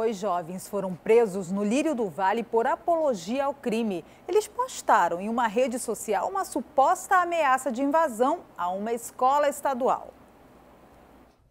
Dois jovens foram presos no Lírio do Vale por apologia ao crime. Eles postaram em uma rede social uma suposta ameaça de invasão a uma escola estadual.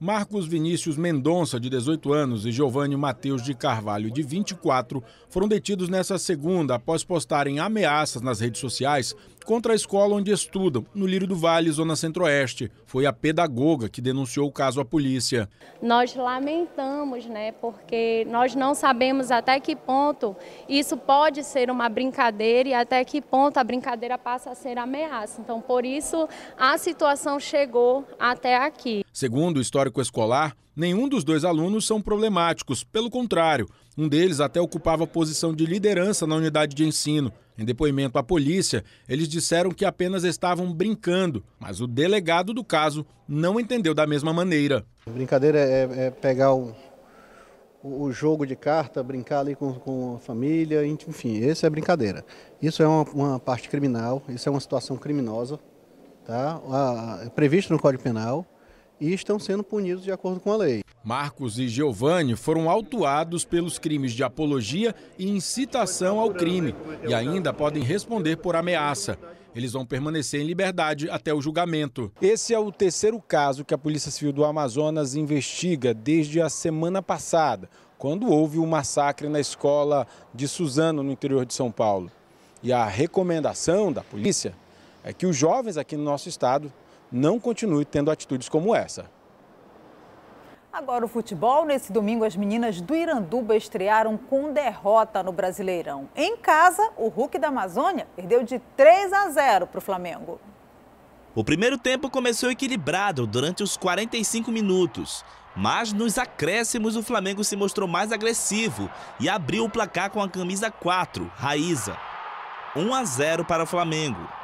Marcos Vinícius Mendonça, de 18 anos, e Giovanni Mateus de Carvalho, de 24, foram detidos nesta segunda após postarem ameaças nas redes sociais contra a escola onde estudam, no Lírio do Vale, zona centro-oeste. Foi a pedagoga que denunciou o caso à polícia. Nós lamentamos, né, porque nós não sabemos até que ponto isso pode ser uma brincadeira e até que ponto a brincadeira passa a ser ameaça. Então, por isso, a situação chegou até aqui. Segundo o histórico escolar, nenhum dos dois alunos são problemáticos, pelo contrário, um deles até ocupava posição de liderança na unidade de ensino. Em depoimento à polícia, eles disseram que apenas estavam brincando, mas o delegado do caso não entendeu da mesma maneira. brincadeira é, é pegar o, o jogo de carta, brincar ali com, com a família, enfim, essa é brincadeira. Isso é uma, uma, parte criminal, isso é uma situação criminosa, tá? Ah, é previsto no Código Penal e estão sendo punidos de acordo com a lei. Marcos e Giovanni foram autuados pelos crimes de apologia e incitação ao crime e ainda podem responder por ameaça. Eles vão permanecer em liberdade até o julgamento. Esse é o terceiro caso que a Polícia Civil do Amazonas investiga desde a semana passada, quando houve o um massacre na escola de Suzano, no interior de São Paulo. E a recomendação da polícia é que os jovens aqui no nosso estado não continue tendo atitudes como essa. Agora o futebol. Nesse domingo, as meninas do Iranduba estrearam com derrota no Brasileirão. Em casa, o Hulk da Amazônia perdeu de 3 a 0 para o Flamengo. O primeiro tempo começou equilibrado durante os 45 minutos. Mas nos acréscimos, o Flamengo se mostrou mais agressivo e abriu o placar com a camisa 4, Raíza. 1 a 0 para o Flamengo.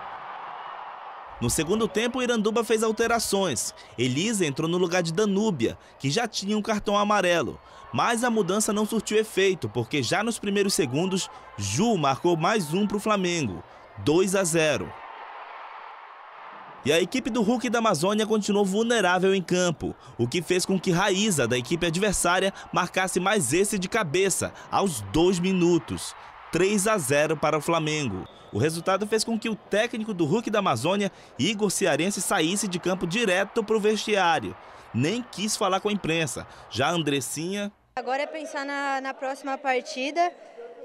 No segundo tempo, Iranduba fez alterações. Elisa entrou no lugar de Danúbia, que já tinha um cartão amarelo. Mas a mudança não surtiu efeito, porque já nos primeiros segundos, Ju marcou mais um para o Flamengo, 2 a 0. E a equipe do Hulk da Amazônia continuou vulnerável em campo, o que fez com que Raíza, da equipe adversária, marcasse mais esse de cabeça, aos dois minutos. 3 a 0 para o Flamengo. O resultado fez com que o técnico do Hulk da Amazônia, Igor Cearense, saísse de campo direto para o vestiário. Nem quis falar com a imprensa. Já a Andressinha... Agora é pensar na, na próxima partida,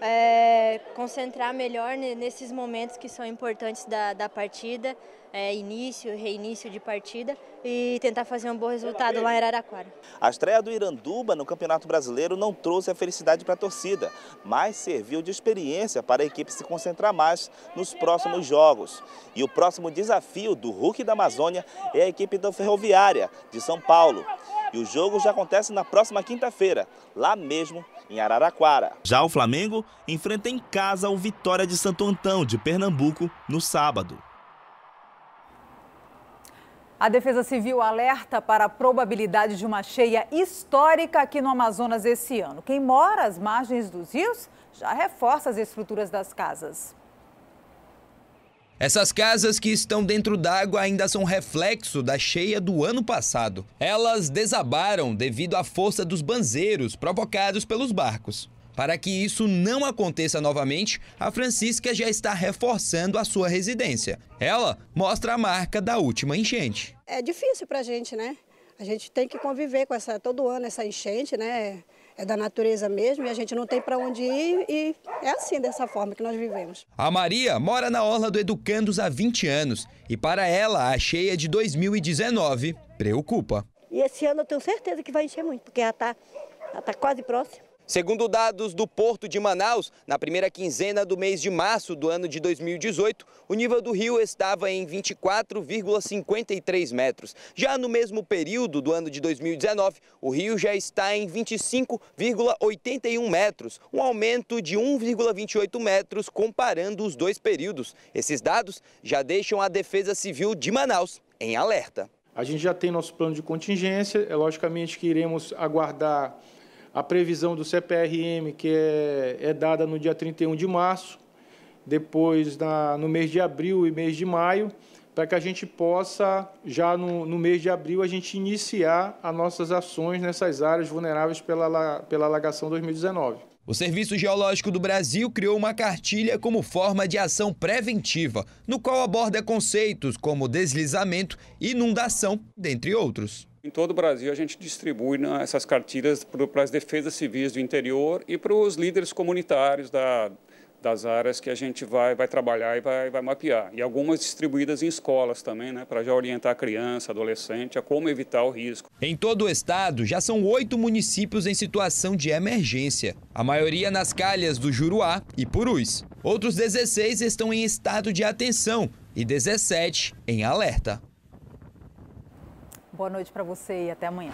é, concentrar melhor nesses momentos que são importantes da, da partida, é, início, reinício de partida e tentar fazer um bom resultado lá em Araraquara. A estreia do Iranduba no Campeonato Brasileiro não trouxe a felicidade para a torcida, mas serviu de experiência para a equipe se concentrar mais nos próximos jogos. E o próximo desafio do Hulk da Amazônia é a equipe da Ferroviária de São Paulo. E o jogo já acontece na próxima quinta-feira, lá mesmo em Araraquara. Já o Flamengo enfrenta em casa o Vitória de Santo Antão, de Pernambuco, no sábado. A Defesa Civil alerta para a probabilidade de uma cheia histórica aqui no Amazonas esse ano. Quem mora às margens dos rios já reforça as estruturas das casas. Essas casas que estão dentro d'água ainda são reflexo da cheia do ano passado. Elas desabaram devido à força dos banzeiros provocados pelos barcos. Para que isso não aconteça novamente, a Francisca já está reforçando a sua residência. Ela mostra a marca da última enchente. É difícil para a gente, né? A gente tem que conviver com essa todo ano essa enchente, né? é da natureza mesmo e a gente não tem para onde ir e é assim, dessa forma que nós vivemos. A Maria mora na Orla do Educandos há 20 anos e para ela a cheia de 2019 preocupa. E esse ano eu tenho certeza que vai encher muito, porque ela está tá quase próxima. Segundo dados do Porto de Manaus, na primeira quinzena do mês de março do ano de 2018, o nível do rio estava em 24,53 metros. Já no mesmo período do ano de 2019, o rio já está em 25,81 metros, um aumento de 1,28 metros comparando os dois períodos. Esses dados já deixam a Defesa Civil de Manaus em alerta. A gente já tem nosso plano de contingência, é logicamente que iremos aguardar a previsão do CPRM, que é, é dada no dia 31 de março, depois na, no mês de abril e mês de maio, para que a gente possa, já no, no, mês de abril, a gente iniciar as nossas ações nessas áreas vulneráveis pela, pela alagação 2019. O Serviço Geológico do Brasil criou uma cartilha como forma de ação preventiva, no qual aborda conceitos como deslizamento, inundação, dentre outros. Em todo o Brasil, a gente distribui né, essas cartilhas para as defesas civis do interior e para os líderes comunitários da, das áreas que a gente vai, vai trabalhar e vai, vai mapear. E algumas distribuídas em escolas também, né, para já orientar a criança, adolescente, a como evitar o risco. Em todo o estado, já são oito municípios em situação de emergência, a maioria nas calhas do Juruá e Purus. Outros 16 estão em estado de atenção e 17 em alerta. Boa noite para você e até amanhã.